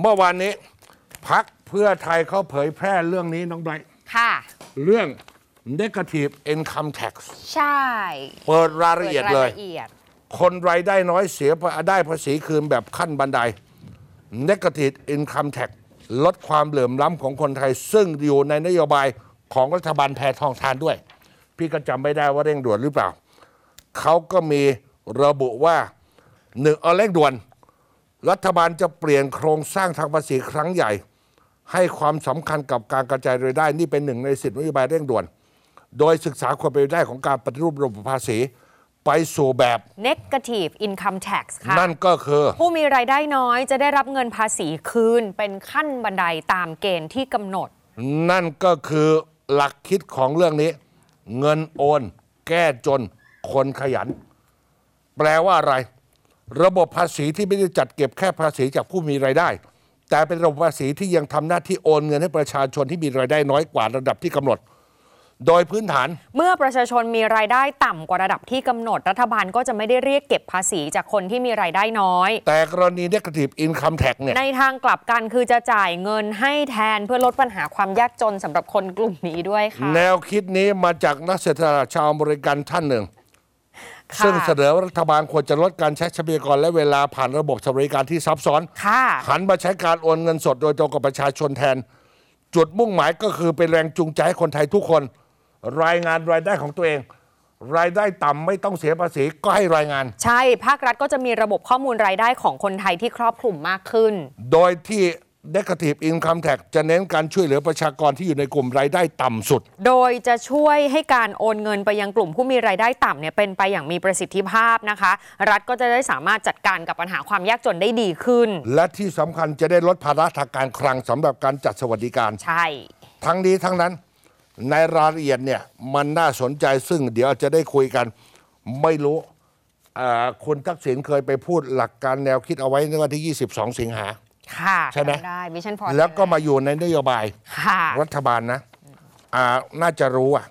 เมื่อวานนี้ พักเพื่อไทยเขาเผยแพร่เรื่องนี้น้องไบรท์ค่ะ เรื่อง negative income tax ใช่ เปิดรายละเอียดเลย คนรายได้น้อยเสียได้ภาษีคืนแบบขั้นบันได negative income tax ลดความเหลื่อมล้ำของคนไทย ซึ่งอยู่ในนโยบายของรัฐบาลแพทองทานด้วย พี่ก็จำไม่ได้ว่าเร่งด่วนหรือเปล่า เขาก็มีระบุว่าหนึ่งเอาเร่งด่วนรัฐบาลจะเปลี่ยนโครงสร้างทางภาษีครั้งใหญ่ ให้ความสำคัญกับการกระจายรายได้ นี่เป็นหนึ่งในสิทธินโยบายเร่งด่วน โดยศึกษาความเป็นไปได้ของการปฏิรูประบบภาษีไปสู่แบบ negative income tax ค่ะนั่นก็คือ ผู้มีรายได้น้อยจะได้รับเงินภาษีคืนเป็นขั้นบันไดตามเกณฑ์ที่กำหนด นั่นก็คือ หลักคิดของเรื่องนี้ เงินโอนแก้จน คนขยัน แปลว่าอะไรระบบภาษีที่ไม่ได้จัดเก็บแค่ภาษีจากผู้มีรายได้ แต่เป็นระบบภาษีที่ยังทำหน้าที่โอนเงินให้ประชาชนที่มีรายได้น้อยกว่าระดับที่กำหนด โดยพื้นฐาน เมื่อประชาชนมีรายได้ต่ำกว่าระดับที่กำหนด รัฐบาลก็จะไม่ได้เรียกเก็บภาษีจากคนที่มีรายได้น้อย แต่กรณีเนกาทีฟอินคัมแท็กเนี่ยในทางกลับกันคือจะจ่ายเงินให้แทนเพื่อลดปัญหาความยากจนสำหรับคนกลุ่มนี้ด้วยค่ะแนวคิดนี้มาจากนักเศรษฐศาสตร์ชาวอเมริกันท่านหนึ่งซึ่งเสนอรัฐบาลควรจะลดการใช้ทรัพยากรและเวลาผ่านระบบสวัสดิการที่ซับซ้อนหันมาใช้การโอนเงินสดโดยตรงกับประชาชนแทน จุดมุ่งหมายก็คือ เป็นแรงจูงใจให้คนไทยทุกคน รายงานรายได้ของตัวเอง รายได้ต่ำไม่ต้องเสียภาษีก็ให้รายงาน ใช่ ภาครัฐก็จะมีระบบข้อมูลรายได้ของคนไทยที่ครอบคลุมมากขึ้น โดยที่ Negative Income Tax จะเน้นการช่วยเหลือประชากรที่อยู่ในกลุ่ม รายได้ต่ำสุด โดยจะช่วยให้การโอนเงินไปยังกลุ่มผู้มีรายได้ต่ำเนี่ยเป็นไปอย่างมีประสิทธิภาพนะคะ รัฐก็จะได้สามารถจัดการกับปัญหาความยากจนได้ดีขึ้น และที่สำคัญจะได้ลดภาระทางการคลังสำหรับการจัดสวัสดิการใช่ ทั้งนี้ทั้งนั้นในรายละเอียดเนี่ยมันน่าสนใจซึ่ง เดี๋ยวจะได้คุยกันไม่รู้คุณทักษิณเคยไปพูดหลักการแนวคิดเอาไว้ในวันที่ 22 สิงหาค่ะใช่ไหมได้วิชั่นพอแล้วก็มาอยู่ในนโยบายค่ะรัฐบาลนะอ่าน่าจะรู้อ่ะ